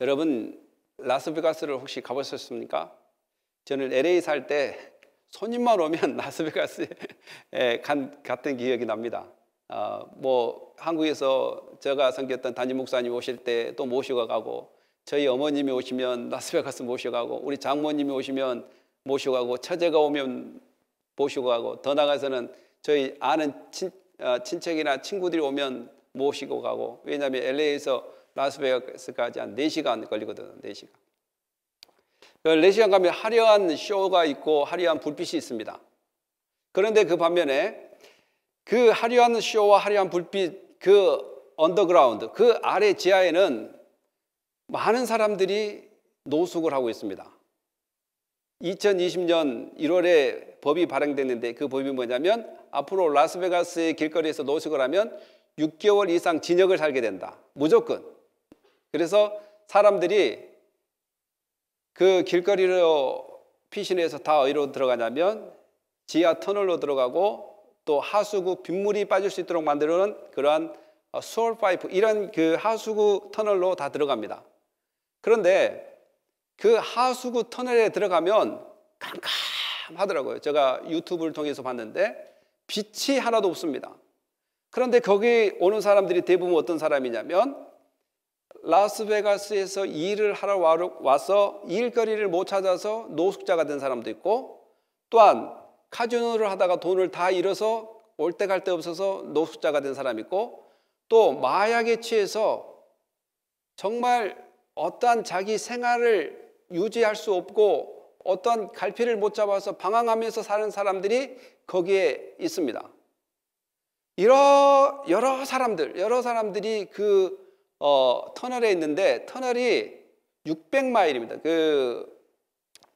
여러분 라스베가스를 혹시 가보셨습니까? 저는 LA 살 때 손님만 오면 라스베가스에 간, 갔던 기억이 납니다. 어, 뭐 한국에서 제가 섬겼던 단임 목사님 오실 때 또 모셔가 가고 저희 어머님이 오시면 라스베가스 모셔가고 우리 장모님이 오시면 모셔가고 처제가 오면 모셔가고 더 나가서는 저희 아는 친, 어, 친척이나 친구들이 오면 모시고 가고 왜냐하면 LA에서 라스베이거스까지 한 4시간 걸리거든요. 4시간. 4시간 그 가면 화려한 쇼가 있고 화려한 불빛이 있습니다. 그런데 그 반면에 그 화려한 쇼와 화려한 불빛 그 언더그라운드 그 아래 지하에는 많은 사람들이 노숙을 하고 있습니다. 2020년 1월에 법이 발행됐는데 그 법이 뭐냐면 앞으로 라스베가스의 길거리에서 노숙을 하면 6개월 이상 진역을 살게 된다. 무조건. 그래서 사람들이 그 길거리로 피신해서 다 어디로 들어가냐면 지하 터널로 들어가고 또 하수구 빗물이 빠질 수 있도록 만들어 놓은 그러한 어, 수월 파이프 이런 그 하수구 터널로 다 들어갑니다. 그런데 그 하수구 터널에 들어가면 깜깜하더라고요. 제가 유튜브를 통해서 봤는데 빛이 하나도 없습니다. 그런데 거기 오는 사람들이 대부분 어떤 사람이냐면 라스베가스에서 일을 하러 와서 일거리를 못 찾아서 노숙자가 된 사람도 있고 또한 카지노를 하다가 돈을 다 잃어서 올 때갈데 없어서 노숙자가 된 사람 있고 또 마약에 취해서 정말 어떠한 자기 생활을 유지할 수 없고 어떠한 갈피를 못 잡아서 방황하면서 사는 사람들이 거기에 있습니다. 여러 사람들, 여러 사람들이 그 어, 터널에 있는데 터널이 600마일입니다. 그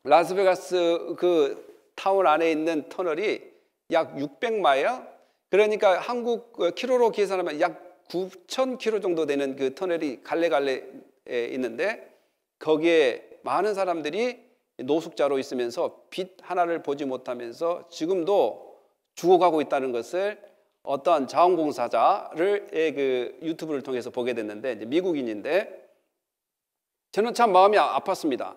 라스베가스 그 타운 안에 있는 터널이 약 600마일. 그러니까 한국 키로로 어, 계산하면 약 9,000키로 정도 되는 그 터널이 갈래갈래 에 있는데 거기에 많은 사람들이 노숙자로 있으면서 빛 하나를 보지 못하면서 지금도 죽어가고 있다는 것을 어떤 자원봉사자를 예, 그 유튜브를 통해서 보게 됐는데 미국인인데 저는 참 마음이 아, 아팠습니다.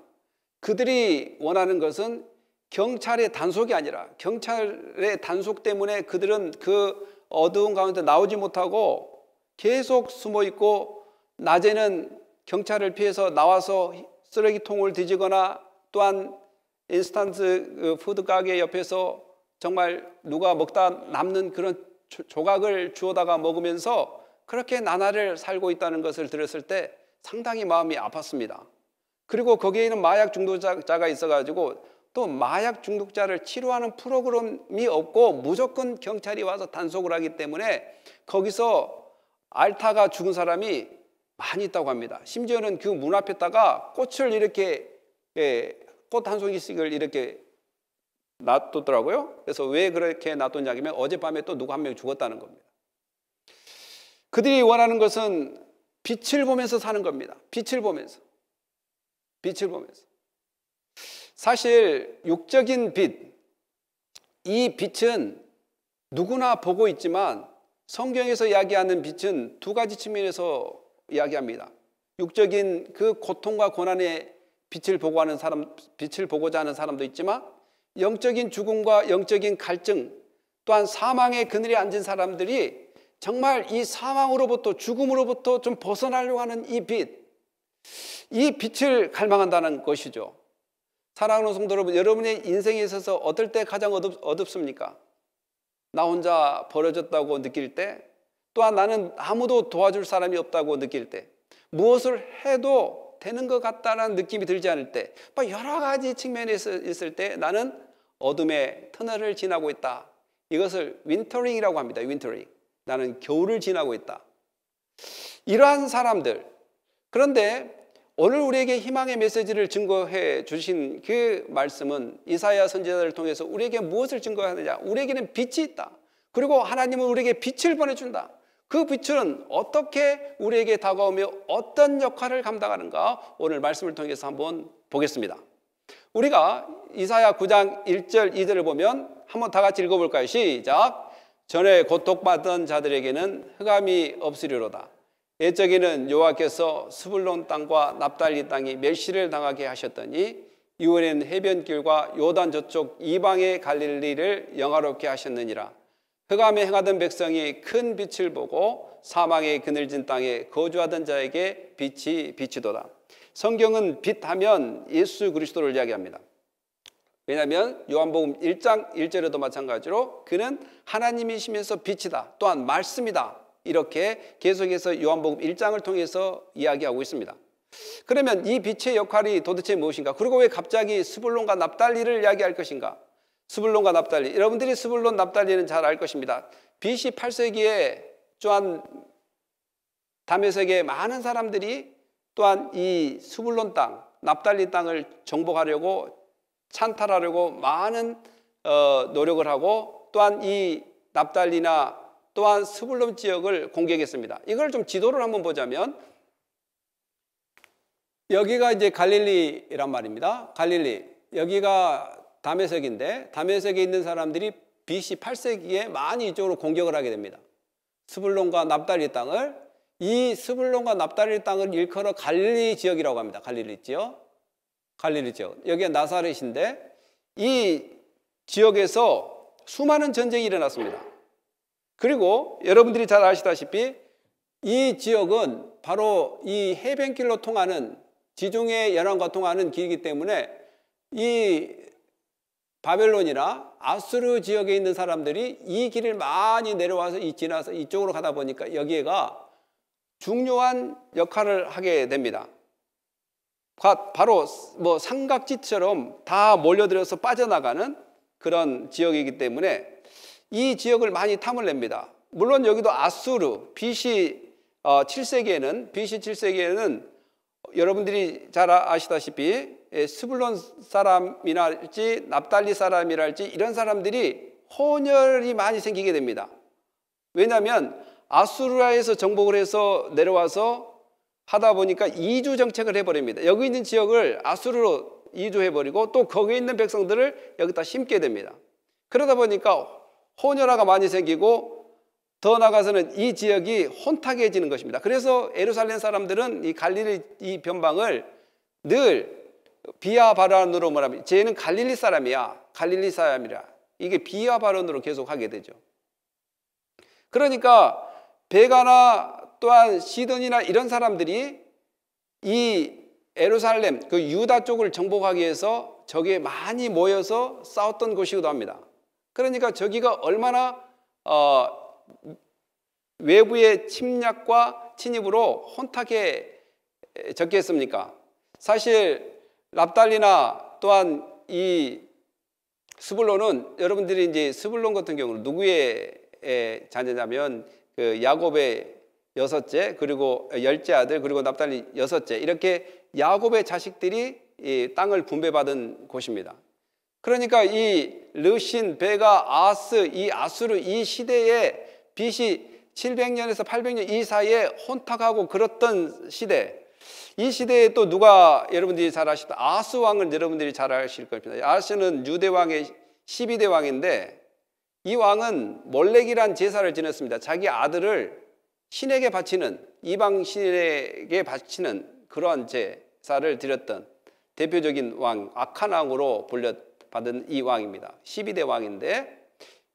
그들이 원하는 것은 경찰의 단속이 아니라 경찰의 단속 때문에 그들은 그 어두운 가운데 나오지 못하고 계속 숨어 있고 낮에는 경찰을 피해서 나와서 쓰레기통을 뒤지거나 또한 인스턴트 그 푸드 가게 옆에서 정말 누가 먹다 남는 그런 조각을 주워다가 먹으면서 그렇게 나날을 살고 있다는 것을 들었을 때 상당히 마음이 아팠습니다. 그리고 거기에는 마약 중독자가 있어가지고 또 마약 중독자를 치료하는 프로그램이 없고 무조건 경찰이 와서 단속을 하기 때문에 거기서 알타가 죽은 사람이 많이 있다고 합니다. 심지어는 그 문 앞에다가 꽃을 이렇게 예, 꽃한 송이씩을 이렇게 놔뒀더라고요 그래서 왜 그렇게 놔뒀냐면 어젯밤에 또 누구 한 명이 죽었다는 겁니다. 그들이 원하는 것은 빛을 보면서 사는 겁니다. 빛을 보면서. 빛을 보면서. 사실 육적인 빛, 이 빛은 누구나 보고 있지만 성경에서 이야기하는 빛은 두 가지 측면에서 이야기합니다. 육적인 그 고통과 고난의 빛을 보고 하는 사람, 빛을 보고자 하는 사람도 있지만 영적인 죽음과 영적인 갈증 또한 사망의 그늘에 앉은 사람들이 정말 이 사망으로부터 죽음으로부터 좀 벗어나려고 하는 이 빛, 이 빛을 갈망한다는 것이죠. 사랑하는 성도 여러분, 여러분의 인생에 있어서 어떨 때 가장 어둡, 습니까나 혼자 버려졌다고 느낄 때, 또한 나는 아무도 도와줄 사람이 없다고 느낄 때, 무엇을 해도 되는 것 같다라는 느낌이 들지 않을 때, 여러 가지 측면에서 있을 때 나는 어둠의 터널을 지나고 있다. 이것을 윈터링이라고 합니다. 윈터링. 나는 겨울을 지나고 있다. 이러한 사람들. 그런데 오늘 우리에게 희망의 메시지를 증거해 주신 그 말씀은 이사야 선지자를 통해서 우리에게 무엇을 증거하느냐? 우리에게는 빛이 있다. 그리고 하나님은 우리에게 빛을 보내준다. 그 빛은 어떻게 우리에게 다가오며 어떤 역할을 감당하는가 오늘 말씀을 통해서 한번 보겠습니다. 우리가 이사야 9장 1절 2절을 보면 한번 다 같이 읽어볼까요? 시작. 전에 고통받던 자들에게는 흑암이 없으리로다. 옛적에는 여호께서 스불론 땅과 납달리 땅이 멸시를 당하게 하셨더니 이후에는 해변길과 요단 저쪽 이방의 갈릴리를 영화롭게 하셨느니라. 흑암에 행하던 백성이 큰 빛을 보고 사망의 그늘진 땅에 거주하던 자에게 빛이 비치도다. 성경은 빛하면 예수 그리스도를 이야기합니다. 왜냐하면 요한복음 1장 1절에도 마찬가지로 그는 하나님이시면서 빛이다. 또한 말씀이다. 이렇게 계속해서 요한복음 1장을 통해서 이야기하고 있습니다. 그러면 이 빛의 역할이 도대체 무엇인가? 그리고 왜 갑자기 스불론과 납달리를 이야기할 것인가? 스불론과 납달리. 여러분들이 스불론 납달리는 잘 알 것입니다. BC 8세기에 또한 담에색에 많은 사람들이 또한 이 스불론 땅, 납달리 땅을 정복하려고 찬탈하려고 많은 어, 노력을 하고 또한 이 납달리나 또한 스불론 지역을 공격했습니다. 이걸 좀 지도를 한번 보자면 여기가 이제 갈릴리란 말입니다. 갈릴리. 여기가 담메섹인데담메섹에 있는 사람들이 BC 8세기에 많이 이쪽으로 공격을 하게 됩니다. 스불론과 납달리 땅을 이 스불론과 납달리 땅을 일컬어 갈릴리 지역이라고 합니다. 갈릴리 지역. 갈릴리 지역. 여기가 나사렛인데 이 지역에서 수많은 전쟁이 일어났습니다. 그리고 여러분들이 잘 아시다시피 이 지역은 바로 이 해변길로 통하는 지중해 연안과 통하는 길이기 때문에 이 바벨론이나 아수르 지역에 있는 사람들이 이 길을 많이 내려와서 이 지나서 이쪽으로 가다 보니까 여기가 중요한 역할을 하게 됩니다. 바로 뭐 삼각지처럼 다 몰려들어서 빠져나가는 그런 지역이기 때문에 이 지역을 많이 탐을 냅니다. 물론 여기도 아수르 BC 7세기에는 어, BC 7세기에는 여러분들이 잘 아, 아시다시피 스불론 사람이랄지 납달리 사람이랄지 이런 사람들이 혼혈이 많이 생기게 됩니다. 왜냐하면 아수르아에서 정복을 해서 내려와서 하다 보니까 이주 정책을 해버립니다. 여기 있는 지역을 아수르로 이주해버리고 또 거기 에 있는 백성들을 여기다 심게 됩니다. 그러다 보니까 혼혈아가 많이 생기고 더 나아가서는 이 지역이 혼탁해지는 것입니다. 그래서 에루살렘 사람들은 이 갈릴리 이 변방을 늘 비하 발언으로 말하면 쟤는 갈릴리 사람이야. 갈릴리 사람이라. 이게 비하 발언으로 계속 하게 되죠. 그러니까 베가나 또한 시돈이나 이런 사람들이 이 에루살렘 그 유다 쪽을 정복하기 위해서 적에 많이 모여서 싸웠던 곳이기도 합니다. 그러니까 저기가 얼마나 어, 외부의 침략과 침입으로 혼탁해 적게 습니까 사실 납달리나 또한 이 스불론은 여러분들이 이제 스불론 같은 경우는 누구의 자녀냐면 그 야곱의 여섯째 그리고 열째 아들 그리고 납달리 여섯째 이렇게 야곱의 자식들이 이 땅을 분배받은 곳입니다. 그러니까 이 르신, 베가, 아스, 이 아수르 이 시대에 빛이 700년에서 800년 이 사이에 혼탁하고 그랬던 시대 이 시대에 또 누가 여러분들이 잘아시다 아스 왕을 여러분들이 잘 아실 겁니다. 아스는 유대 왕의 12대 왕인데 이 왕은 몰렉이란 제사를 지냈습니다. 자기 아들을 신에게 바치는 이방 신에게 바치는 그러한 제사를 드렸던 대표적인 왕 악한 왕으로 불려받은 이 왕입니다. 12대 왕인데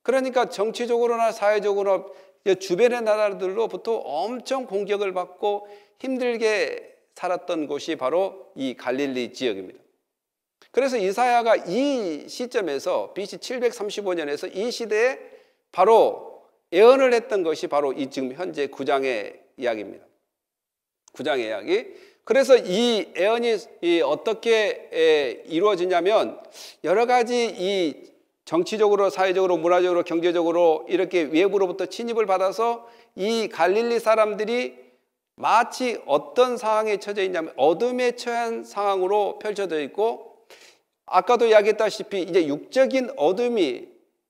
그러니까 정치적으로나 사회적으로 주변의 나라들로부터 엄청 공격을 받고 힘들게 살았던 곳이 바로 이 갈릴리 지역입니다. 그래서 이사야가 이 시점에서 BC 735년에서 이 시대에 바로 예언을 했던 것이 바로 이 지금 현재 9장의 이야기입니다. 9장의 이야기. 그래서 이 예언이 어떻게 이루어지냐면 여러 가지 이 정치적으로, 사회적으로, 문화적으로, 경제적으로 이렇게 외부로부터 침입을 받아서 이 갈릴리 사람들이 마치 어떤 상황에 처져 있냐면 어둠에 처한 상황으로 펼쳐져 있고 아까도 이야기했다시피 이제 육적인 어둠이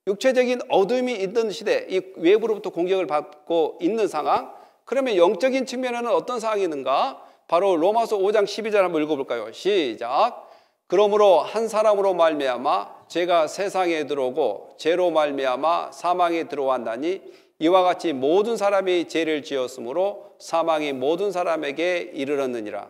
육체적인 어둠이 있던 시대 이 외부로부터 공격을 받고 있는 상황 그러면 영적인 측면에는 어떤 상황이는가 있 바로 로마서 5장 12절 한번 읽어볼까요 시작 그러므로 한 사람으로 말미암아 죄가 세상에 들어오고 죄로 말미암아 사망에 들어왔나니 이와 같이 모든 사람이 죄를 지었으므로 사망이 모든 사람에게 이르렀느니라.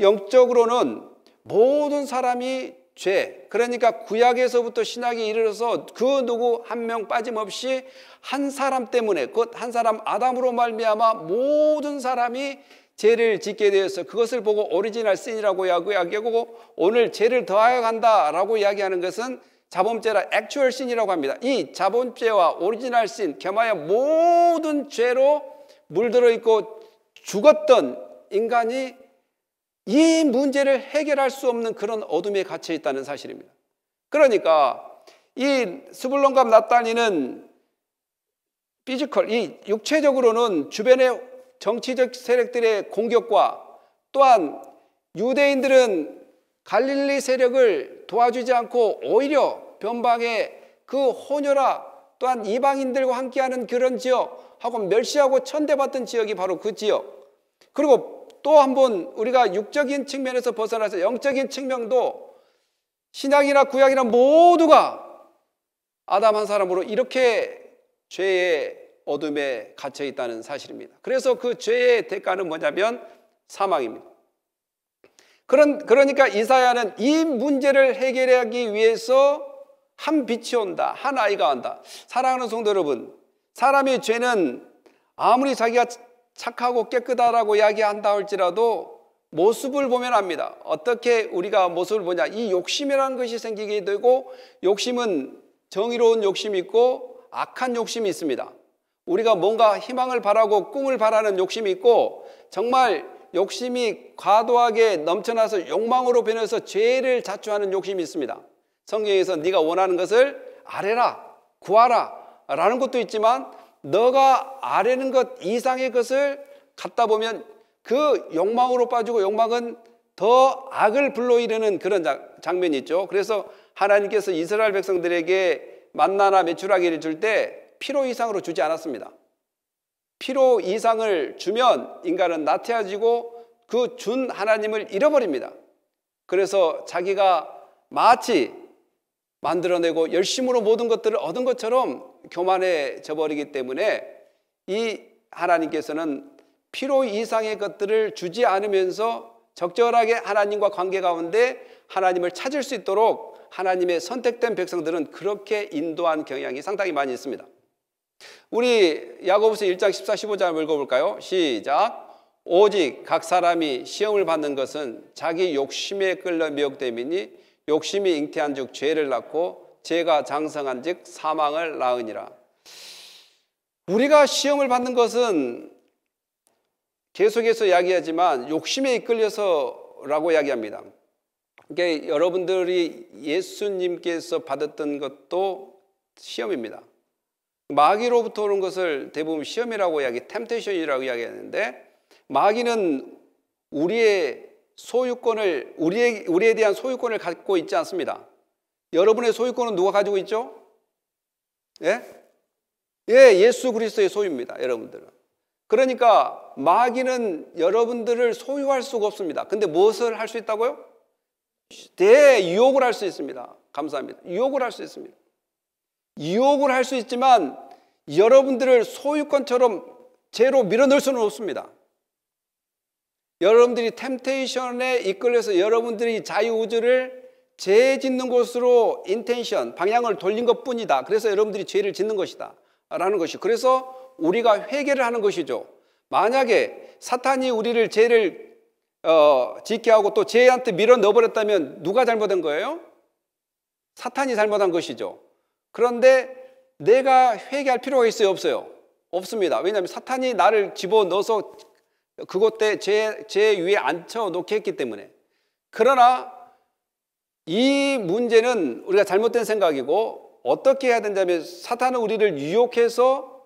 영적으로는 모든 사람이 죄, 그러니까 구약에서부터 신약에 이르러서 그 누구 한 명 빠짐없이 한 사람 때문에 그 한 사람 아담으로 말미암아 모든 사람이 죄를 짓게 되어서 그것을 보고 오리지널 씬이라고 이야기하고 오늘 죄를 더하여 간다라고 이야기하는 것은 자범죄라 액츄얼 신이라고 합니다. 이 자범죄와 오리지널 신, 겸하여 모든 죄로 물들어 있고 죽었던 인간이 이 문제를 해결할 수 없는 그런 어둠에 갇혀 있다는 사실입니다. 그러니까 이스불론감 나타니는 피지컬, 이 육체적으로는 주변의 정치적 세력들의 공격과 또한 유대인들은 갈릴리 세력을 도와주지 않고 오히려 변방에 그 혼혈아 또한 이방인들과 함께하는 그런 지역 하고 멸시하고 천대받던 지역이 바로 그 지역 그리고 또 한 번 우리가 육적인 측면에서 벗어나서 영적인 측면도 신약이나 구약이나 모두가 아담 한 사람으로 이렇게 죄의 어둠에 갇혀 있다는 사실입니다 그래서 그 죄의 대가는 뭐냐면 사망입니다 그런, 그러니까 이사야는 이 문제를 해결하기 위해서 한 빛이 온다. 한 아이가 온다. 사랑하는 성도 여러분, 사람의 죄는 아무리 자기가 착하고 깨끗하다고 이야기한다 할지라도 모습을 보면 압니다. 어떻게 우리가 모습을 보냐. 이 욕심이라는 것이 생기게 되고 욕심은 정의로운 욕심이 있고 악한 욕심이 있습니다. 우리가 뭔가 희망을 바라고 꿈을 바라는 욕심이 있고 정말 욕심이 과도하게 넘쳐나서 욕망으로 변해서 죄를 자초하는 욕심이 있습니다. 성경에서 네가 원하는 것을 아래라 구하라 라는 것도 있지만 너가 아래는 것 이상의 것을 갖다 보면 그 욕망으로 빠지고 욕망은 더 악을 불러일으는 그런 장면이 있죠. 그래서 하나님께서 이스라엘 백성들에게 만나나 메추라기를 줄 때 필요 이상으로 주지 않았습니다. 피로 이상을 주면 인간은 나태해지고 그 준 하나님을 잃어버립니다. 그래서 자기가 마치 만들어내고 열심으로 모든 것들을 얻은 것처럼 교만해져 버리기 때문에 이 하나님께서는 필요 이상의 것들을 주지 않으면서 적절하게 하나님과 관계 가운데 하나님을 찾을 수 있도록 하나님의 선택된 백성들은 그렇게 인도한 경향이 상당히 많이 있습니다. 우리 야고보서 1장 14, 1 5장한 읽어볼까요? 시작. 오직 각 사람이 시험을 받는 것은 자기 욕심에 끌려 미혹됨이니 욕심이 잉태한 즉 죄를 낳고 죄가 장성한 즉 사망을 낳으니라. 우리가 시험을 받는 것은 계속해서 이야기하지만 욕심에 이끌려서라고 이야기합니다. 그러니까 여러분들이 예수님께서 받았던 것도 시험입니다. 마귀로부터 오는 것을 대부분 시험이라고 이야기, 템테이션이라고 이야기하는데 마귀는 우리의 소유권을 우리의 우리에 대한 소유권을 갖고 있지 않습니다. 여러분의 소유권은 누가 가지고 있죠? 예? 예, 예수 그리스도의 소유입니다. 여러분들은. 그러니까 마귀는 여러분들을 소유할 수가 없습니다. 근데 무엇을 할 수 있다고요? 대유혹을 할 수 있습니다. 감사합니다. 유혹을 할 수 있습니다. 유혹을 할 수 있지만 여러분들을 소유권처럼 죄로 밀어넣을 수는 없습니다. 여러분들이 템테이션에 이끌려서 여러분들이 자유우주를 죄 짓는 곳으로 인텐션, 방향을 돌린 것 뿐이다. 그래서 여러분들이 죄를 짓는 것이다. 라는 것이. 그래서 우리가 회개를 하는 것이죠. 만약에 사탄이 우리를 죄를 어, 짓게 하고 또 죄한테 밀어 넣어버렸다면 누가 잘못한 거예요? 사탄이 잘못한 것이죠. 그런데 내가 회개할 필요가 있어요? 없어요? 없습니다. 왜냐하면 사탄이 나를 집어넣어서 그것 때제 제 위에 앉혀놓게 했기 때문에. 그러나 이 문제는 우리가 잘못된 생각이고 어떻게 해야 된다면 사탄은 우리를 유혹해서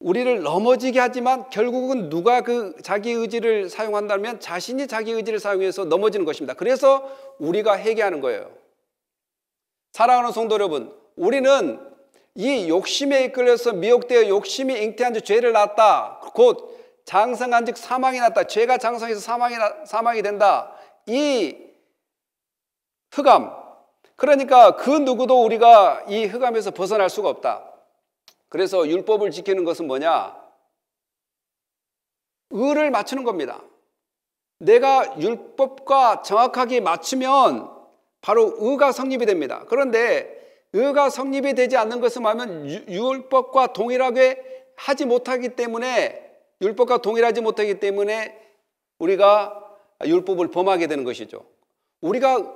우리를 넘어지게 하지만 결국은 누가 그 자기 의지를 사용한다면 자신이 자기 의지를 사용해서 넘어지는 것입니다. 그래서 우리가 회개하는 거예요. 사랑하는 성도 여러분, 우리는 이 욕심에 이끌려서 미혹되어 욕심이 잉태한 지 죄를 낳았다. 곧 장성한 즉 사망이 났다. 죄가 장성해서 사망이, 나, 사망이 된다. 이 흑암. 그러니까 그 누구도 우리가 이 흑암에서 벗어날 수가 없다. 그래서 율법을 지키는 것은 뭐냐? 의를 맞추는 겁니다. 내가 율법과 정확하게 맞추면 바로 의가 성립이 됩니다. 그런데 의가 성립이 되지 않는 것은 말하면 율법과 동일하게 하지 못하기 때문에 율법과 동일하지 못하기 때문에 우리가 율법을 범하게 되는 것이죠. 우리가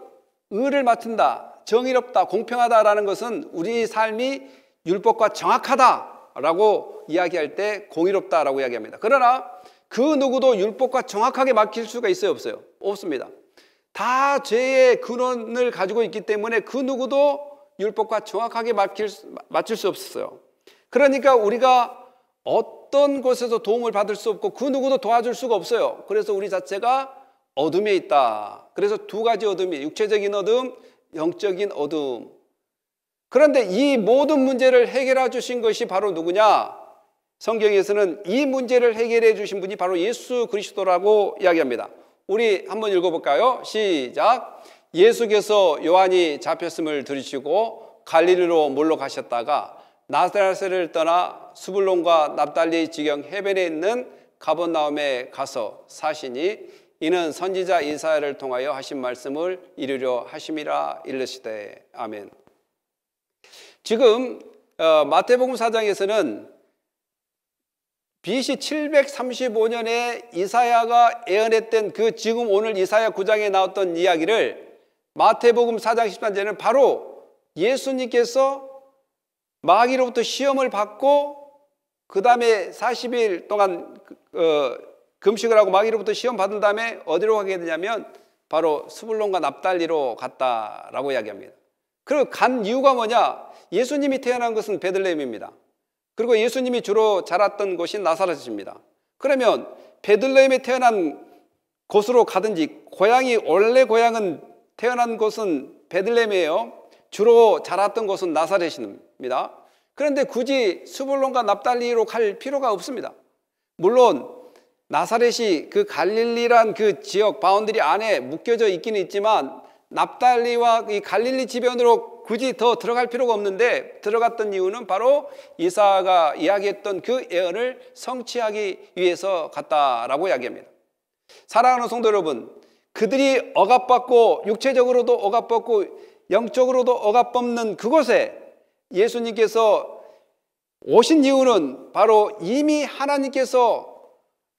의를 맡은다, 정의롭다, 공평하다라는 것은 우리 삶이 율법과 정확하다라고 이야기할 때 공의롭다라고 이야기합니다. 그러나 그 누구도 율법과 정확하게 맡길 수가 있어요, 없어요? 없습니다. 다 죄의 근원을 가지고 있기 때문에 그 누구도 율법과 정확하게 맞출 수 없었어요. 그러니까 우리가 어떤 곳에서 도움을 받을 수 없고 그 누구도 도와줄 수가 없어요. 그래서 우리 자체가 어둠에 있다. 그래서 두 가지 어둠이 육체적인 어둠, 영적인 어둠. 그런데 이 모든 문제를 해결해 주신 것이 바로 누구냐? 성경에서는 이 문제를 해결해 주신 분이 바로 예수 그리스도라고 이야기합니다. 우리 한번 읽어볼까요? 시작. 예수께서 요한이 잡혔음을 들으시고 갈릴리로 물러가셨다가 나사렛을 떠나 수블론과 납달리 지경 해변에 있는 가본나움에 가서 사시니 이는 선지자 이사야를 통하여 하신 말씀을 이루려 하심이라 일르시되 아멘. 지금 어, 마태복음 4장에서는 BC 735년에 이사야가 예언했던 그 지금 오늘 이사야 9장에 나왔던 이야기를 마태복음 4장 13절에는 바로 예수님께서 마귀로부터 시험을 받고 그 다음에 40일 동안 그, 어, 금식을 하고 마귀로부터 시험 받은 다음에 어디로 가게 되냐면 바로 스불론과 납달리로 갔다라고 이야기합니다. 그리고 간 이유가 뭐냐? 예수님이 태어난 것은 베들레헴입니다. 그리고 예수님이 주로 자랐던 곳이 나사렛입니다. 그러면 베들레헴에 태어난 곳으로 가든지 고향이 원래 고향은 태어난 곳은 베들레헴이에요. 주로 자랐던 곳은 나사렛입니다. 그런데 굳이 수불론과 납달리로 갈 필요가 없습니다. 물론 나사렛이 그 갈릴리란 그 지역 바운드리 안에 묶여져 있기는 있지만 납달리와 이 갈릴리 지변으로 굳이 더 들어갈 필요가 없는데 들어갔던 이유는 바로 이사가 이야기했던 그 예언을 성취하기 위해서 갔다라고 이야기합니다. 사랑하는 성도 여러분, 그들이 억압받고 육체적으로도 억압받고 영적으로도 억압받는 그곳에 예수님께서 오신 이유는 바로 이미 하나님께서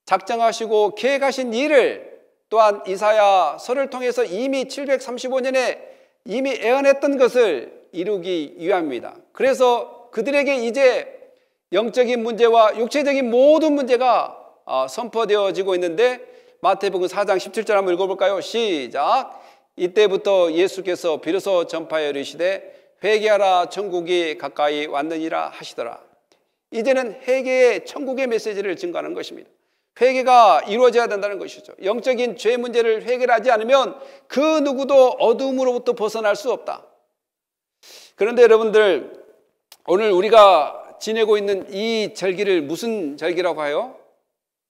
작정하시고 계획하신 일을 또한 이사야서를 통해서 이미 735년에 이미 애언했던 것을 이루기 위함입니다. 그래서 그들에게 이제 영적인 문제와 육체적인 모든 문제가 아, 선포되어지고 있는데 마태복음 4장 17절 한번 읽어볼까요? 시작. 이때부터 예수께서 비로소 전파해 이르시되 회개하라 천국이 가까이 왔느니라 하시더라. 이제는 회개의 천국의 메시지를 증거하는 것입니다. 회개가 이루어져야 된다는 것이죠. 영적인 죄 문제를 해결하지 않으면 그 누구도 어둠으로부터 벗어날 수 없다. 그런데 여러분들 오늘 우리가 지내고 있는 이 절기를 무슨 절기라고 해요?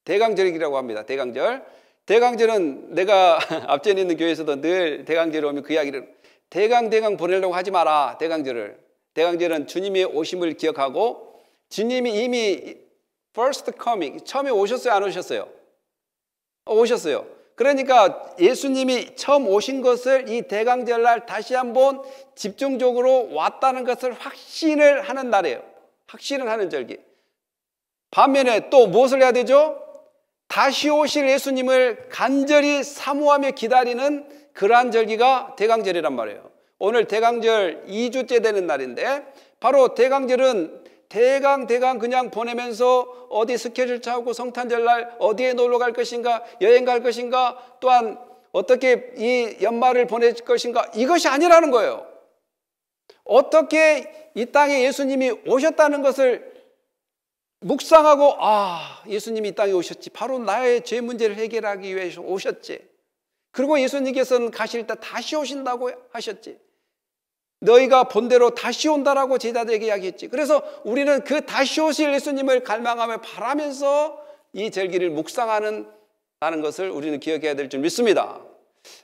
대강절기라고 합니다. 대강절. 대강제는 내가 앞전에 있는 교회에서도 늘 대강제로 오면 그 이야기를 대강 대강 보내려고 하지 마라 대강제를 대강제는 주님의 오심을 기억하고 주님이 이미 first coming 처음에 오셨어요 안 오셨어요 오셨어요 그러니까 예수님이 처음 오신 것을 이 대강절날 다시 한번 집중적으로 왔다는 것을 확신을 하는 날이에요 확신을 하는 절기 반면에 또 무엇을 해야 되죠 다시 오실 예수님을 간절히 사모하며 기다리는 그러한 절기가 대강절이란 말이에요. 오늘 대강절 2주째 되는 날인데 바로 대강절은 대강 대강 그냥 보내면서 어디 스케줄 차고 성탄절 날 어디에 놀러 갈 것인가 여행 갈 것인가 또한 어떻게 이 연말을 보낼 것인가 이것이 아니라는 거예요. 어떻게 이 땅에 예수님이 오셨다는 것을 묵상하고 아 예수님이 이 땅에 오셨지 바로 나의 죄 문제를 해결하기 위해서 오셨지 그리고 예수님께서는 가실 때 다시 오신다고 하셨지 너희가 본대로 다시 온다라고 제자들에게 이야기했지 그래서 우리는 그 다시 오실 예수님을 갈망하며 바라면서 이 절기를 묵상하는 라는 것을 우리는 기억해야 될 줄 믿습니다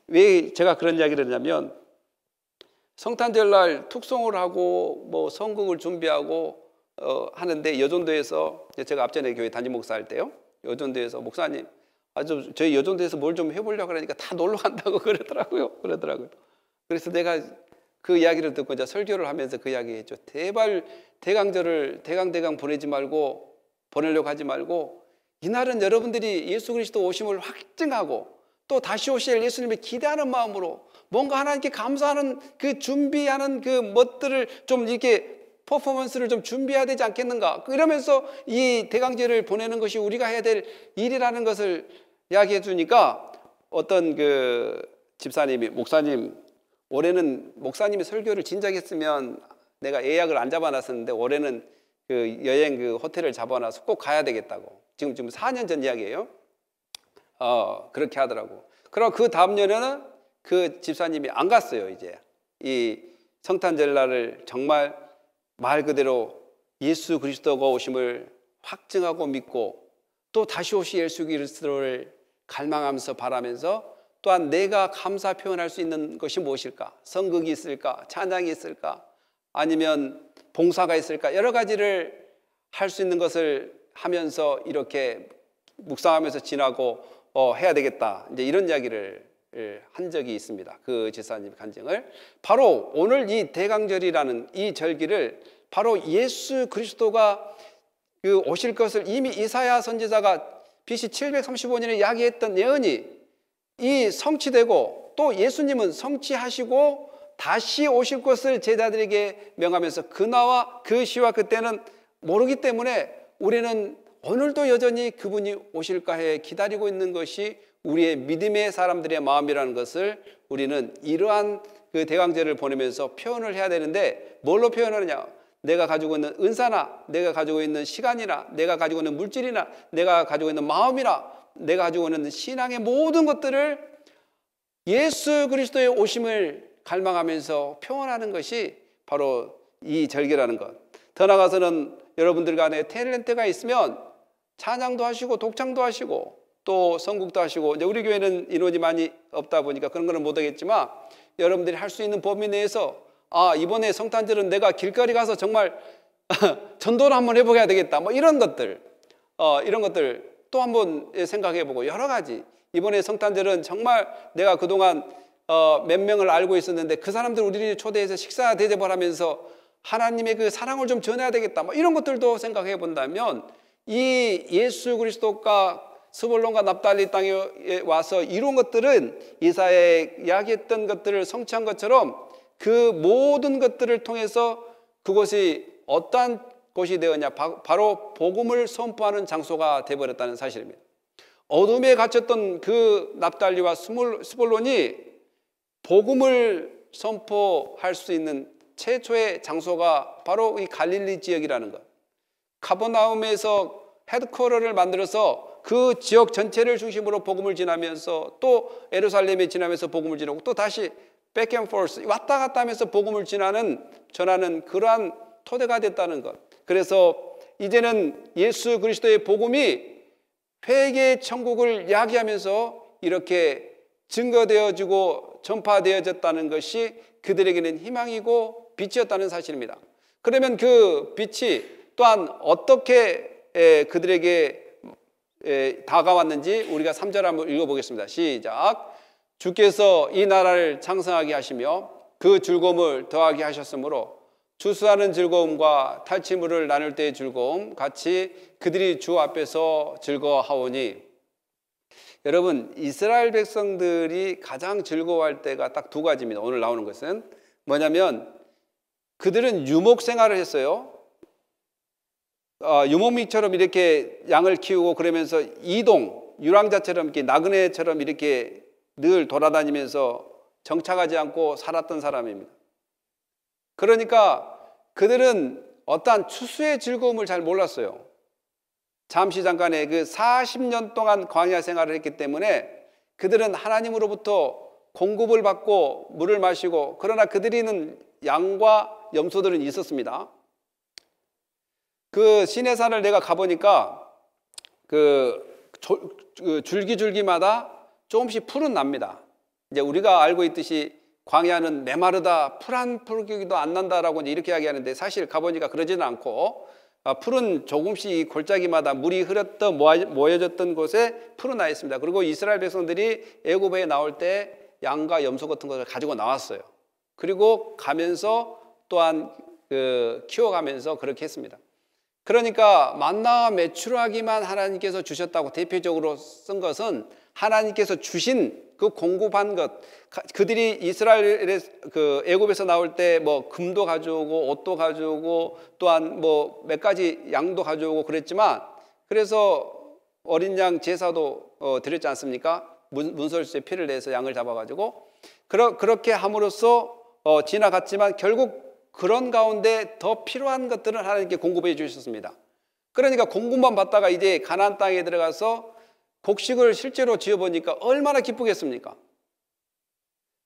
왜 제가 그런 이야기를 했냐면 성탄절날 툭송을 하고 뭐 성극을 준비하고 어, 하는데 여전도에서 제가 앞전에 교회 단지 목사 할 때요. 여전도에서 목사님 아주 저희 여전도에서 뭘 좀 해보려고 그러니까 다 놀러 간다고 그러더라고요. 그러더라고요. 그래서 내가 그 이야기를 듣고 이제 설교를 하면서 그 이야기 했죠. 대발 대강절을 대강대강 보내지 말고 보내려고 하지 말고 이날은 여러분들이 예수 그리스도 오심을 확증하고 또 다시 오실 예수님을 기대하는 마음으로 뭔가 하나님께 감사하는 그 준비하는 그 멋들을 좀 이렇게 퍼포먼스를 좀 준비해야 되지 않겠는가. 이러면서 이 대강제를 보내는 것이 우리가 해야 될 일이라는 것을 이야기해 주니까 어떤 그 집사님이 목사님 올해는 목사님이 설교를 진작했으면 내가 예약을 안 잡아놨었는데 올해는 그 여행 그 호텔을 잡아놔서 꼭 가야 되겠다고 지금 지금 4년 전 이야기예요. 어 그렇게 하더라고. 그럼 그 다음 년에는 그 집사님이 안 갔어요 이제 이 성탄절 날을 정말 말 그대로 예수 그리스도가 오심을 확증하고 믿고 또 다시 오실 예수 그리스도를 갈망하면서 바라면서 또한 내가 감사 표현할 수 있는 것이 무엇일까? 성극이 있을까? 찬양이 있을까? 아니면 봉사가 있을까? 여러 가지를 할 수 있는 것을 하면서 이렇게 묵상하면서 지나고 어, 해야 되겠다. 이제 이런 이야기를 예, 한 적이 있습니다. 그 지사님 간증을 바로 오늘 이 대강절이라는 이 절기를 바로 예수 그리스도가 그 오실 것을 이미 이사야 선지자가 BC 735년에 야기했던 예언이 이 성취되고 또 예수님은 성취하시고 다시 오실 것을 제자들에게 명하면서 그나와 그 시와 그때는 모르기 때문에 우리는 오늘도 여전히 그분이 오실까 해 기다리고 있는 것이 우리의 믿음의 사람들의 마음이라는 것을 우리는 이러한 그 대강제를 보내면서 표현을 해야 되는데 뭘로 표현하느냐? 내가 가지고 있는 은사나 내가 가지고 있는 시간이나 내가 가지고 있는 물질이나 내가 가지고 있는 마음이나 내가 가지고 있는 신앙의 모든 것들을 예수 그리스도의 오심을 갈망하면서 표현하는 것이 바로 이 절기라는 것. 더 나아가서는 여러분들 간에 탤런트가 있으면 찬양도 하시고 독창도 하시고 또 선국도 하시고 이제 우리 교회는 인원이 많이 없다 보니까 그런 거는 못하겠지만 여러분들이 할 수 있는 범위 내에서 아 이번에 성탄절은 내가 길거리 가서 정말 전도를 한번 해보게 야 되겠다 뭐 이런 것들 어, 이런 것들 또 한번 생각해보고 여러 가지 이번에 성탄절은 정말 내가 그동안 어, 몇 명을 알고 있었는데 그 사람들 우리를 초대해서 식사 대접을 하면서 하나님의 그 사랑을 좀 전해야 되겠다 뭐 이런 것들도 생각해 본다면 이 예수 그리스도가 스불론과 납달리 땅에 와서 이런 것들은 이사에 이야기했던 것들을 성취한 것처럼 그 모든 것들을 통해서 그것이 어떠한 곳이 되었냐 바로 복음을 선포하는 장소가 되어버렸다는 사실입니다. 어둠에 갇혔던 그 납달리와 스불론이 복음을 선포할 수 있는 최초의 장소가 바로 이 갈릴리 지역이라는 것. 카보나움에서 헤드코어를 만들어서 그 지역 전체를 중심으로 복음을 지나면서 또 에루살렘에 지나면서 복음을 지나고 또 다시 백앤 포스 왔다 갔다 하면서 복음을 지나는 전하는 그러한 토대가 됐다는 것. 그래서 이제는 예수 그리스도의 복음이 회개의 천국을 야기하면서 이렇게 증거되어지고 전파되어졌다는 것이 그들에게는 희망이고 빛이었다는 사실입니다. 그러면 그 빛이 또한 어떻게 그들에게 다가왔는지 우리가 3절 한번 읽어보겠습니다. 시작. 주께서 이 나라를 창성하게 하시며 그 즐거움을 더하게 하셨으므로 주수하는 즐거움과 탈취물을 나눌 때의 즐거움 같이 그들이 주 앞에서 즐거워하오니 여러분 이스라엘 백성들이 가장 즐거워할 때가 딱 두 가지입니다. 오늘 나오는 것은 뭐냐면 그들은 유목 생활을 했어요. 어, 유목민처럼 이렇게 양을 키우고 그러면서 이동, 유랑자처럼 이렇게 나그네처럼 이렇게 늘 돌아다니면서 정착하지 않고 살았던 사람입니다. 그러니까 그들은 어떠한 추수의 즐거움을 잘 몰랐어요. 잠시 잠깐의 그 40년 동안 광야 생활을 했기 때문에 그들은 하나님으로부터 공급을 받고 물을 마시고 그러나 그들이는 양과 염소들은 있었습니다. 그 시내산을 내가 가보니까 그, 그 줄기줄기마다 조금씩 풀은 납니다. 이제 우리가 알고 있듯이 광야는 메마르다 풀 한 풀기도 안 난다라고 이렇게 이야기하는데 사실 가보니까 그러지는 않고 풀은 아, 조금씩 골짜기마다 물이 흐렸던 모여졌던 곳에 풀은 나 있습니다. 그리고 이스라엘 백성들이 애굽에 나올 때 양과 염소 같은 것을 가지고 나왔어요. 그리고 가면서 또한 그 키워가면서 그렇게 했습니다. 그러니까 만나와 매출하기만 하나님께서 주셨다고 대표적으로 쓴 것은 하나님께서 주신 그 공급한 것 그들이 이스라엘의 그 애굽에서 나올 때 뭐 금도 가져오고 옷도 가져오고 또한 뭐 몇 가지 양도 가져오고 그랬지만 그래서 어린 양 제사도 어, 드렸지 않습니까? 문, 설수의 피를 내서 양을 잡아가지고 그러, 그렇게 함으로써 어, 지나갔지만 결국 그런 가운데 더 필요한 것들을 하나님께 공급해 주셨습니다. 그러니까 공급만 받다가 이제 가나안 땅에 들어가서 곡식을 실제로 지어보니까 얼마나 기쁘겠습니까?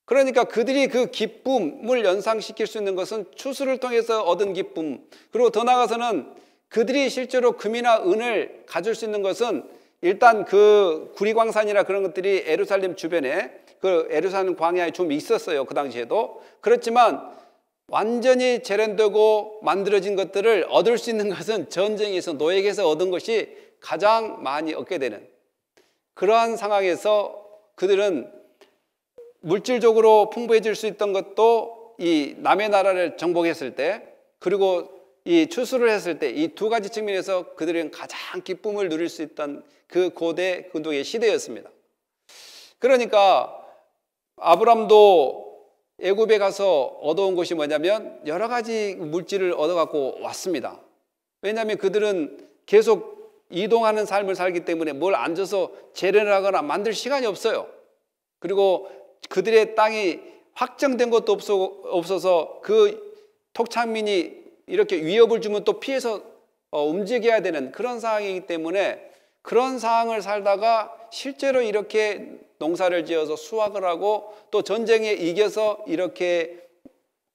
그러니까 그들이 그 기쁨을 연상시킬 수 있는 것은 추수를 통해서 얻은 기쁨 그리고 더 나아가서는 그들이 실제로 금이나 은을 가질 수 있는 것은 일단 그 구리광산이나 그런 것들이 에루살렘 주변에 그 에루살렘 광야에 좀 있었어요 그 당시에도 그렇지만 완전히 재련되고 만들어진 것들을 얻을 수 있는 것은 전쟁에서 노예에게서 얻은 것이 가장 많이 얻게 되는 그러한 상황에서 그들은 물질적으로 풍부해질 수 있던 것도 이 남의 나라를 정복했을 때 그리고 이 추수를 했을 때 이 두 가지 측면에서 그들은 가장 기쁨을 누릴 수 있던 그 고대 근동의 시대였습니다. 그러니까 아브람도 애굽에 가서 얻어온 것이 뭐냐면 여러 가지 물질을 얻어갖고 왔습니다. 왜냐하면 그들은 계속 이동하는 삶을 살기 때문에 뭘 앉아서 재련하거나 만들 시간이 없어요. 그리고 그들의 땅이 확정된 것도 없어, 서그 톡창민이 이렇게 위협을 주면 또 피해서 어, 움직여야 되는 그런 상황이기 때문에 그런 상황을 살다가 실제로 이렇게 농사를 지어서 수확을 하고 또 전쟁에 이겨서 이렇게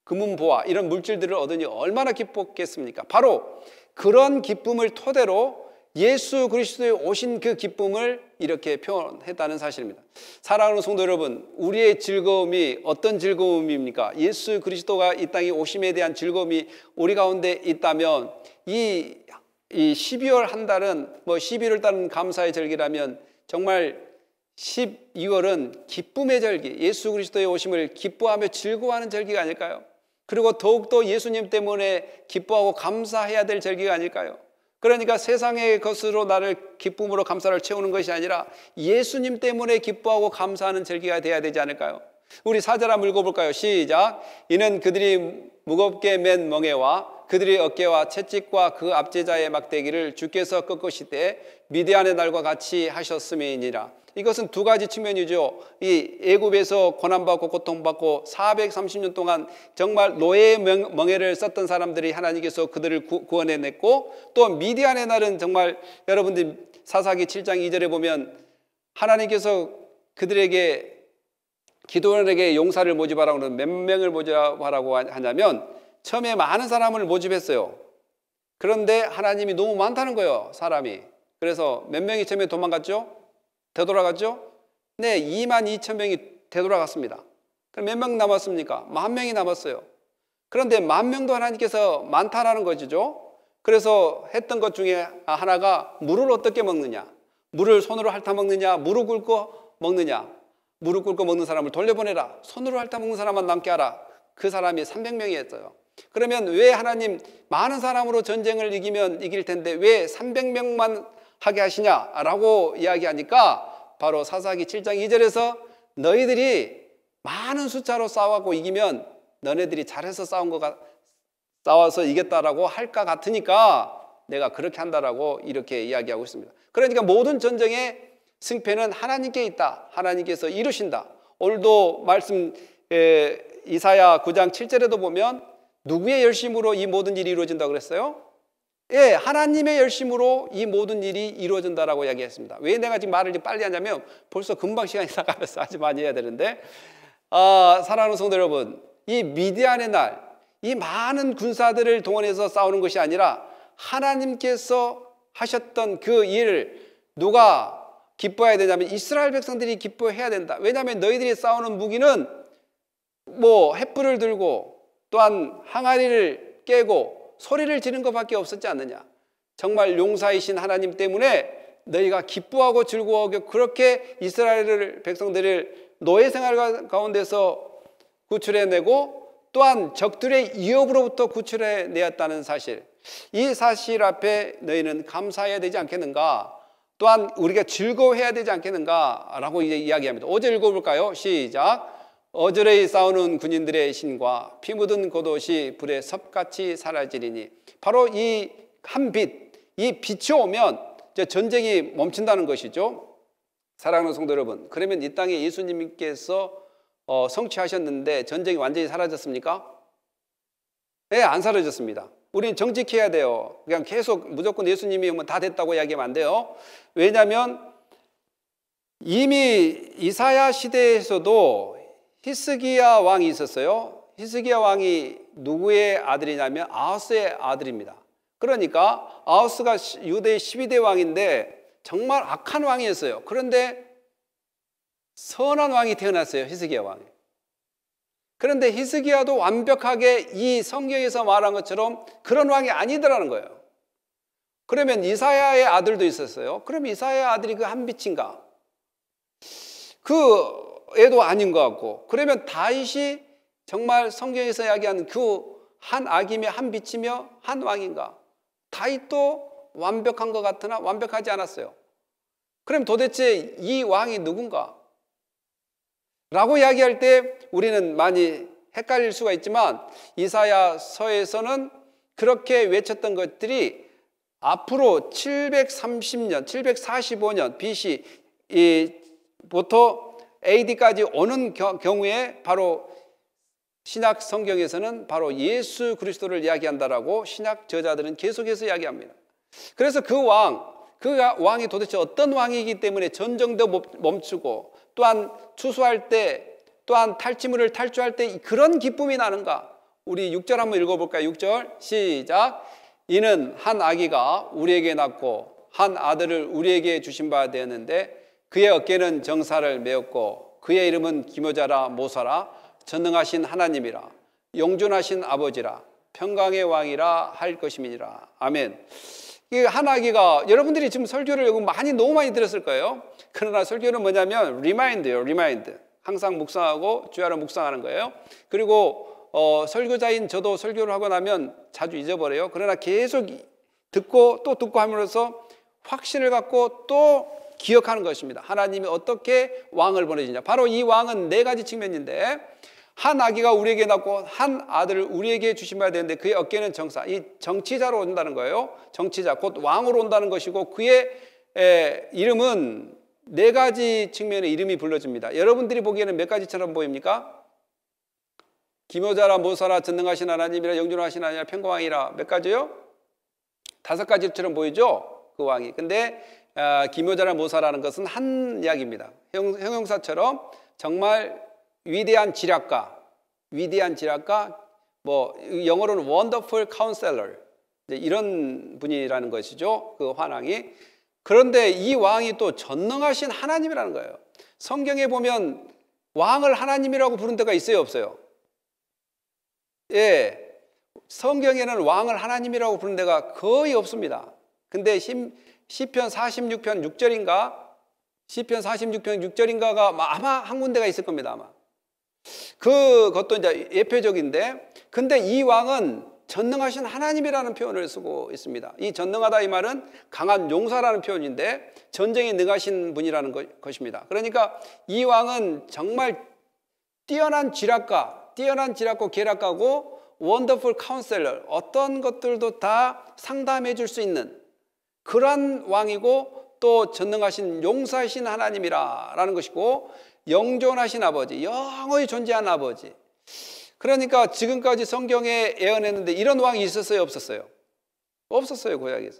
금은보화 이런 물질들을 얻으니 얼마나 기뻤겠습니까? 바로 그런 기쁨을 토대로 예수 그리스도의 오신 그 기쁨을 이렇게 표현했다는 사실입니다. 사랑하는 성도 여러분, 우리의 즐거움이 어떤 즐거움입니까? 예수 그리스도가 이 땅에 오심에 대한 즐거움이 우리 가운데 있다면 이, 이 12월 한 달은 뭐 11월 달은 감사의 절기라면 정말 12월은 기쁨의 절기, 예수 그리스도의 오심을 기뻐하며 즐거워하는 절기가 아닐까요? 그리고 더욱더 예수님 때문에 기뻐하고 감사해야 될 절기가 아닐까요? 그러니까 세상의 것으로 나를 기쁨으로 감사를 채우는 것이 아니라 예수님 때문에 기뻐하고 감사하는 절기가 돼야 되지 않을까요? 우리 사절 한번 읽어볼까요? 시작. 이는 그들이 무겁게 맨 멍에와 그들의 어깨와 채찍과 그 앞제자의 막대기를 주께서 꺾으시되 미대한의 날과 같이 하셨음이니라. 이것은 두 가지 측면이죠. 이 애굽에서 고난받고 고통받고 430년 동안 정말 노예의 멍해를 썼던 사람들이 하나님께서 그들을 구원해 냈고 또 미디안의 날은 정말 여러분들 사사기 7장 2절에 보면 하나님께서 그들에게 기도원에게 용사를 모집하라고 하는 몇 명을 모집하라고 하냐면 처음에 많은 사람을 모집했어요. 그런데 하나님이 너무 많다는 거예요, 사람이. 그래서 몇 명이 처음에 도망갔죠? 되돌아갔죠? 네, 2만 2천 명이 되돌아갔습니다. 그럼 몇 명 남았습니까? 만 뭐 명이 남았어요. 그런데 만 명도 하나님께서 많다라는 것이죠. 그래서 했던 것 중에 하나가 물을 어떻게 먹느냐? 물을 손으로 핥아 먹느냐? 물을 꿇고 먹느냐? 물을 꿇고 먹는 사람을 돌려보내라. 손으로 핥아 먹는 사람만 남게 하라. 그 사람이 300명이었어요. 그러면 왜 하나님 많은 사람으로 전쟁을 이기면 이길 텐데 왜 300명만 하게 하시냐라고 이야기하니까 바로 사사기 7장 2절에서 너희들이 많은 숫자로 싸워고 이기면 너네들이 잘해서 싸운 거가 싸워서 이겼다라고 할까 같으니까 내가 그렇게 한다라고 이렇게 이야기하고 있습니다. 그러니까 모든 전쟁의 승패는 하나님께 있다. 하나님께서 이루신다. 오늘도 말씀 에, 이사야 9장 7절에도 보면 누구의 열심으로 이 모든 일이 이루어진다 그랬어요? 예, 하나님의 열심으로 이 모든 일이 이루어진다라고 이야기했습니다. 왜 내가 지금 말을 빨리 하냐면 벌써 금방 시간이 다 가면서 아주 많이 해야 되는데, 아, 사랑하는 성도 여러분, 이 미디안의 날, 이 많은 군사들을 동원해서 싸우는 것이 아니라 하나님께서 하셨던 그 일을 누가 기뻐해야 되냐면 이스라엘 백성들이 기뻐해야 된다. 왜냐하면 너희들이 싸우는 무기는 뭐 횃불을 들고 또한 항아리를 깨고 소리를 지는 것밖에 없었지 않느냐. 정말 용사이신 하나님 때문에 너희가 기뻐하고 즐거워하고 그렇게 이스라엘 백성들을 노예 생활 가운데서 구출해내고 또한 적들의 위협으로부터 구출해내었다는 사실 이 사실 앞에 너희는 감사해야 되지 않겠는가 또한 우리가 즐거워해야 되지 않겠는가 라고 이제 이야기합니다. 어제 읽어볼까요? 시작 어절에 싸우는 군인들의 신과 피 묻은 겉옷이 불에 섭같이 사라지리니 바로 이 한 빛, 이 빛이 오면 전쟁이 멈춘다는 것이죠. 사랑하는 성도 여러분, 그러면 이 땅에 예수님께서 어, 성취하셨는데 전쟁이 완전히 사라졌습니까? 네, 안 사라졌습니다. 우리는 정직해야 돼요. 그냥 계속 무조건 예수님이 오면 다 됐다고 이야기하면 안 돼요. 왜냐하면 이미 이사야 시대에서도 히스기야 왕이 있었어요. 히스기야 왕이 누구의 아들이냐면 아하스의 아들입니다. 그러니까 아하스가 유대 12대 왕인데 정말 악한 왕이었어요. 그런데 선한 왕이 태어났어요. 히스기야 왕이. 그런데 히스기야도 완벽하게 이 성경에서 말한 것처럼 그런 왕이 아니더라는 거예요. 그러면 이사야의 아들도 있었어요. 그럼 이사야의 아들이 그 한빛인가? 그 애도 아닌 것 같고 그러면 다윗이 정말 성경에서 이야기하는 그한 악이며 한 빛이며 한 왕인가 다윗도 완벽한 것 같으나 완벽하지 않았어요 그럼 도대체 이 왕이 누군가 라고 이야기할 때 우리는 많이 헷갈릴 수가 있지만 이사야서에서는 그렇게 외쳤던 것들이 앞으로 730년, 745년 BC부터 AD까지 오는 경우에 바로 신약 성경에서는 바로 예수 그리스도를 이야기한다라고 신약 저자들은 계속해서 이야기합니다. 그래서 그 왕, 그 왕이 도대체 어떤 왕이기 때문에 전쟁도 멈추고 또한 추수할 때 또한 탈취물을 탈주할 때 그런 기쁨이 나는가? 우리 6절 한번 읽어볼까요? 6절 시작. 이는 한 아기가 우리에게 낳고 한 아들을 우리에게 주신 바 되었는데 그의 어깨는 정사를 메었고 그의 이름은 기모자라 모사라 전능하신 하나님이라 용존하신 아버지라 평강의 왕이라 할 것임이니라. 아멘. 이 한아기가 여러분들이 지금 설교를 요금 많이 너무 많이 들었을 거예요. 그러나 설교는 뭐냐면 리마인드요 리마인드. 항상 묵상하고 주야를 묵상하는 거예요. 그리고 어, 설교자인 저도 설교를 하고 나면 자주 잊어버려요. 그러나 계속 듣고 또 듣고 함으로써 확신을 갖고 또 기억하는 것입니다. 하나님이 어떻게 왕을 보내시냐. 바로 이 왕은 네 가지 측면인데 한 아기가 우리에게 낳고 한 아들을 우리에게 주심해야 되는데 그의 어깨는 정사, 이 정치자로 온다는 거예요. 정치자, 곧 왕으로 온다는 것이고 그의 에, 이름은 네 가지 측면의 이름이 불러집니다. 여러분들이 보기에는 몇 가지처럼 보입니까? 기묘자라 모사라 전능하신 하나님이라 영존하신 하나님이라 평강왕이라 몇 가지요? 다섯 가지처럼 보이죠? 그 왕이. 근데 기묘자라 아, 모사라는 것은 한약입니다 형용사처럼 정말 위대한 지략가, 위대한 지략가, 뭐 영어로는 wonderful counselor 이런 분이라는 것이죠. 그 환왕이 그런데 이 왕이 또 전능하신 하나님이라는 거예요. 성경에 보면 왕을 하나님이라고 부른 데가 있어요, 없어요? 예. 성경에는 왕을 하나님이라고 부른 데가 거의 없습니다. 근데 심, 시편 46편 6절인가 시편 46편 6절인가가 아마 한 군데가 있을 겁니다. 아마. 그것도 이제 예표적인데 근데 이 왕은 전능하신 하나님이라는 표현을 쓰고 있습니다. 이 전능하다 이 말은 강한 용사라는 표현인데 전쟁에 능하신 분이라는 것입니다. 그러니까 이 왕은 정말 뛰어난 지략가, 뛰어난 지략고 계략가고 원더풀 카운셀러 어떤 것들도 다 상담해 줄 수 있는 그러한 왕이고 또 전능하신 용사이신 하나님이라라는 것이고 영존하신 아버지, 영원히 존재한 아버지. 그러니까 지금까지 성경에 예언했는데 이런 왕이 있었어요, 없었어요? 없었어요, 고약에서.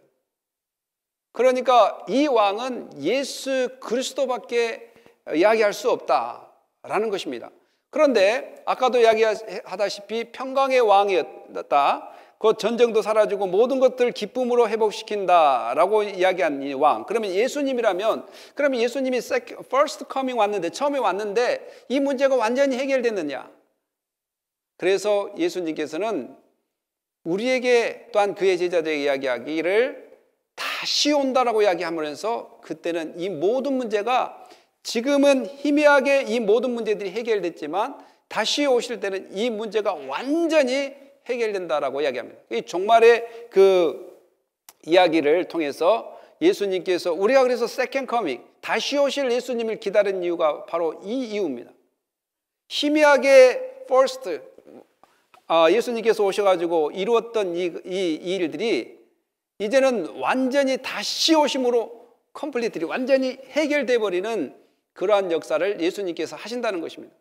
그러니까 이 왕은 예수 그리스도밖에 이야기할 수 없다라는 것입니다. 그런데 아까도 이야기하다시피 평강의 왕이었다. 곧 전쟁도 사라지고 모든 것들 기쁨으로 회복시킨다라고 이야기한 이 왕. 그러면 예수님이라면 그러면 예수님이 first coming 왔는데 처음에 왔는데 이 문제가 완전히 해결됐느냐? 그래서 예수님께서는 우리에게 또한 그의 제자들에게 이야기하기를 다시 온다라고 이야기하면서 그때는 이 모든 문제가 지금은 희미하게 이 모든 문제들이 해결됐지만 다시 오실 때는 이 문제가 완전히 해결된다라고 이야기합니다. 이 종말의 그 이야기를 통해서 예수님께서 우리가 그래서 세컨 커밍 다시 오실 예수님을 기다린 이유가 바로 이 이유입니다. 희미하게 퍼스트 아, 예수님께서 오셔가지고 이루었던 이, 이, 일들이 이제는 완전히 다시 오심으로 컴플리트리 완전히 해결돼 버리는 그러한 역사를 예수님께서 하신다는 것입니다.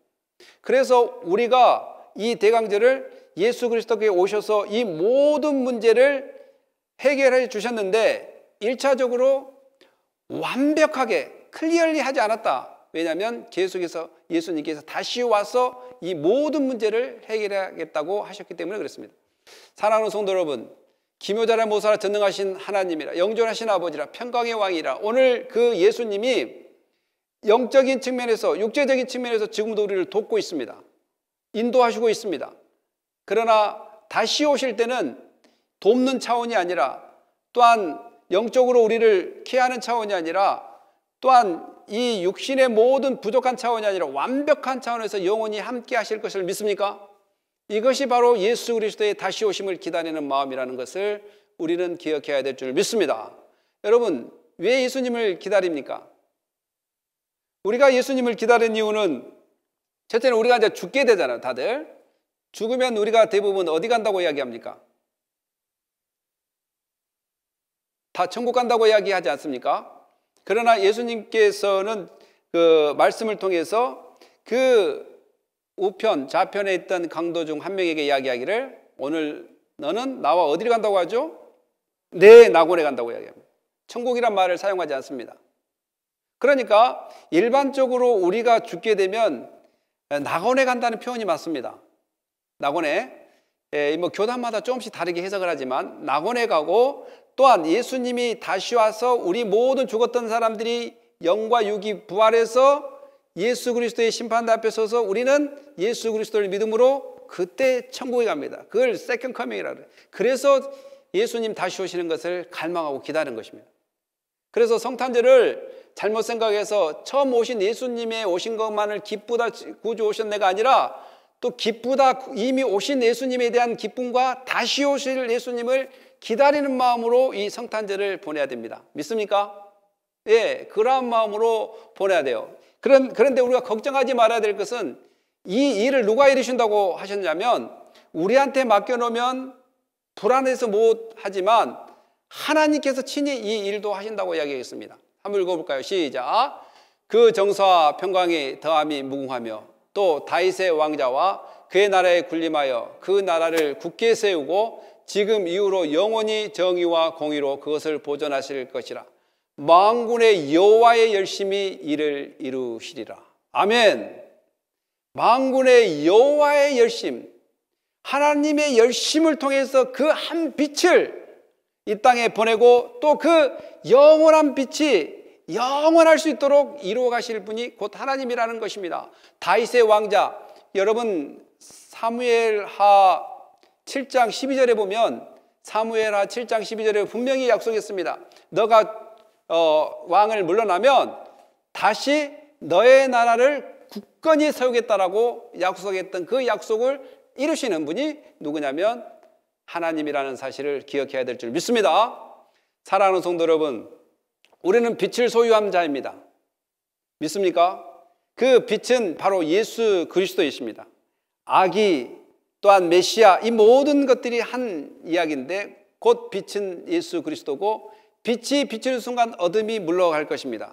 그래서 우리가 이 대강절을 예수 그리스도께 오셔서 이 모든 문제를 해결해 주셨는데 1차적으로 완벽하게 클리얼리 하지 않았다. 왜냐하면 계속해서 예수님께서 다시 와서 이 모든 문제를 해결하겠다고 하셨기 때문에 그렇습니다. 사랑하는 성도 여러분, 기묘자라 모사라 전능하신 하나님이라 영존하신 아버지라 평강의 왕이라 오늘 그 예수님이 영적인 측면에서 육체적인 측면에서 지금도 우리를 돕고 있습니다. 인도하시고 있습니다. 그러나 다시 오실 때는 돕는 차원이 아니라 또한 영적으로 우리를 케어하는 차원이 아니라 또한 이 육신의 모든 부족한 차원이 아니라 완벽한 차원에서 영원히 함께 하실 것을 믿습니까? 이것이 바로 예수 그리스도의 다시 오심을 기다리는 마음이라는 것을 우리는 기억해야 될 줄 믿습니다. 여러분, 왜 예수님을 기다립니까? 우리가 예수님을 기다린 이유는 첫째는 우리가 이제 죽게 되잖아요, 다들. 죽으면 우리가 대부분 어디 간다고 이야기합니까? 다 천국 간다고 이야기하지 않습니까? 그러나 예수님께서는 그 말씀을 통해서 그 우편, 좌편에 있던 강도 중 한 명에게 이야기하기를 오늘 너는 나와 어디를 간다고 하죠? 내 낙원에 간다고 이야기합니다. 천국이란 말을 사용하지 않습니다. 그러니까 일반적으로 우리가 죽게 되면 낙원에 간다는 표현이 맞습니다. 낙원에 예, 뭐 교단마다 조금씩 다르게 해석을 하지만 낙원에 가고 또한 예수님이 다시 와서 우리 모든 죽었던 사람들이 영과 육이 부활해서 예수 그리스도의 심판대 앞에 서서 우리는 예수 그리스도를 믿음으로 그때 천국에 갑니다. 그걸 세컨 커밍이라 그래요. 그래서 예수님 다시 오시는 것을 갈망하고 기다리는 것입니다. 그래서 성탄절을 잘못 생각해서 처음 오신 예수님의 오신 것만을 기쁘다 구주 오셨네가 아니라 또 기쁘다 이미 오신 예수님에 대한 기쁨과 다시 오실 예수님을 기다리는 마음으로 이 성탄절을 보내야 됩니다. 믿습니까? 예, 그러한 마음으로 보내야 돼요. 그런, 그런데 우리가 걱정하지 말아야 될 것은 이 일을 누가 이루신다고 하셨냐면 우리한테 맡겨놓으면 불안해서 못 하지만 하나님께서 친히 이 일도 하신다고 이야기했습니다. 한번 읽어볼까요? 시작. 그 정서와 평강이 더함이 무궁하며 또 다윗의 왕자와 그의 나라에 군림하여 그 나라를 굳게 세우고 지금 이후로 영원히 정의와 공의로 그것을 보존하실 것이라. 망군의 여호와의 열심히 이를 이루시리라. 아멘. 망군의 여호와의 열심, 하나님의 열심을 통해서 그 한 빛을 이 땅에 보내고 또 그 영원한 빛이 영원할 수 있도록 이루어 가실 분이 곧 하나님이라는 것입니다. 다윗의 왕자 여러분 사무엘하 7장 12절에 보면 사무엘하 7장 12절에 분명히 약속했습니다. 너가 어, 왕을 물러나면 다시 너의 나라를 굳건히 세우겠다라고 약속했던 그 약속을 이루시는 분이 누구냐면 하나님이라는 사실을 기억해야 될 줄 믿습니다. 사랑하는 성도 여러분, 우리는 빛을 소유한 자입니다. 믿습니까? 그 빛은 바로 예수 그리스도이십니다. 아기 또한 메시아 이 모든 것들이 한 이야기인데 곧 빛은 예수 그리스도고 빛이 비치는 순간 어둠이 물러갈 것입니다.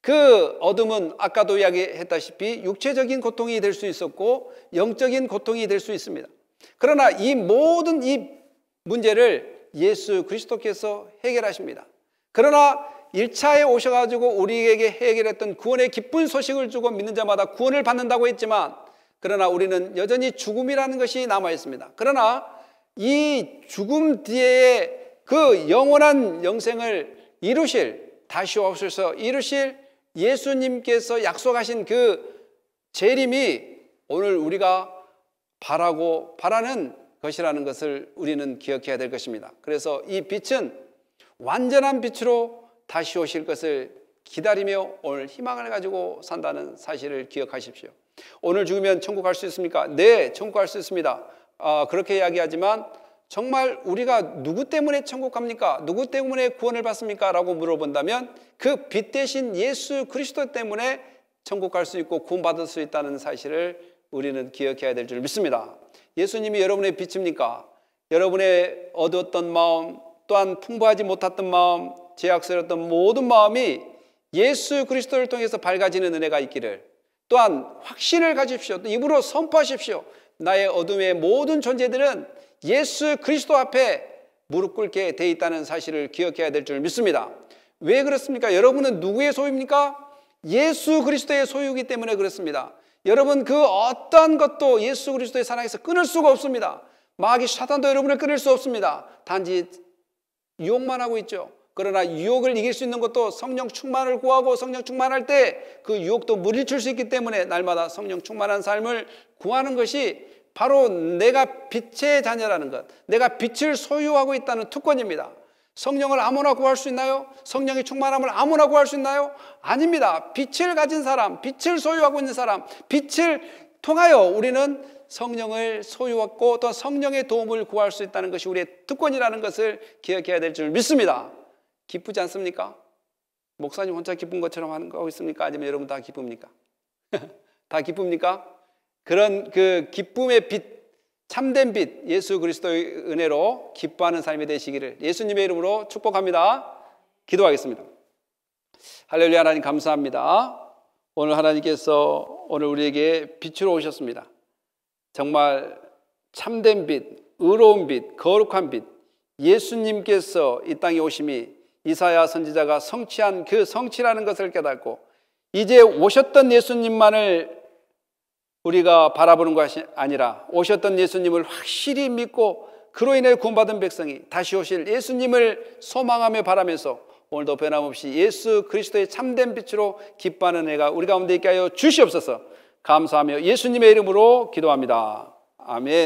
그 어둠은 아까도 이야기했다시피 육체적인 고통이 될 수 있었고 영적인 고통이 될 수 있습니다. 그러나 이 모든 이 문제를 예수 그리스도께서 해결하십니다. 그러나 1차에 오셔가지고 우리에게 해결했던 구원의 기쁜 소식을 주고 믿는 자마다 구원을 받는다고 했지만 그러나 우리는 여전히 죽음이라는 것이 남아있습니다. 그러나 이 죽음 뒤에 그 영원한 영생을 이루실 다시 오셔서 이루실 예수님께서 약속하신 그 재림이 오늘 우리가 바라고 바라는 것이라는 것을 우리는 기억해야 될 것입니다. 그래서 이 빛은 완전한 빛으로 다시 오실 것을 기다리며 오늘 희망을 가지고 산다는 사실을 기억하십시오. 오늘 죽으면 천국 갈 수 있습니까? 네, 천국 갈 수 있습니다. 아, 그렇게 이야기하지만 정말 우리가 누구 때문에 천국 갑니까? 누구 때문에 구원을 받습니까? 라고 물어본다면 그 빛 대신 예수 그리스도 때문에 천국 갈 수 있고 구원받을 수 있다는 사실을 우리는 기억해야 될 줄 믿습니다. 예수님이 여러분의 빛입니까? 여러분의 어두웠던 마음, 또한 풍부하지 못했던 마음, 제약스러웠던 모든 마음이 예수 그리스도를 통해서 밝아지는 은혜가 있기를 또한 확신을 가십시오또 입으로 선포하십시오. 나의 어둠의 모든 존재들은 예수 그리스도 앞에 무릎 꿇게 돼 있다는 사실을 기억해야 될 줄 믿습니다. 왜 그렇습니까? 여러분은 누구의 소유입니까? 예수 그리스도의 소유이기 때문에 그렇습니다. 여러분 그 어떤 것도 예수 그리스도의 사랑에서 끊을 수가 없습니다. 마귀 사탄도 여러분을 끊을 수 없습니다. 단지 유혹만 하고 있죠. 그러나 유혹을 이길 수 있는 것도 성령 충만을 구하고 성령 충만할 때 그 유혹도 물리칠 수 있기 때문에 날마다 성령 충만한 삶을 구하는 것이 바로 내가 빛의 자녀라는 것, 내가 빛을 소유하고 있다는 특권입니다. 성령을 아무나 구할 수 있나요? 성령의 충만함을 아무나 구할 수 있나요? 아닙니다. 빛을 가진 사람, 빛을 소유하고 있는 사람, 빛을 통하여 우리는 성령을 소유하고 또 성령의 도움을 구할 수 있다는 것이 우리의 특권이라는 것을 기억해야 될 줄 믿습니다. 기쁘지 않습니까? 목사님 혼자 기쁜 것처럼 하고 있습니까? 아니면 여러분 다 기쁩니까? 다 기쁩니까? 그런 그 기쁨의 빛, 참된 빛, 예수 그리스도의 은혜로 기뻐하는 삶이 되시기를 예수님의 이름으로 축복합니다. 기도하겠습니다. 할렐루야 하나님 감사합니다. 오늘 하나님께서 오늘 우리에게 빛으로 오셨습니다. 정말 참된 빛, 의로운 빛, 거룩한 빛, 예수님께서 이 땅에 오심이 이사야 선지자가 성취한 그 성취라는 것을 깨닫고 이제 오셨던 예수님만을 우리가 바라보는 것이 아니라 오셨던 예수님을 확실히 믿고 그로 인해 구원받은 백성이 다시 오실 예수님을 소망하며 바라면서 오늘도 변함없이 예수 그리스도의 참된 빛으로 기뻐하는 애가 우리 가운데 있게 하여 주시옵소서 감사하며 예수님의 이름으로 기도합니다. 아멘.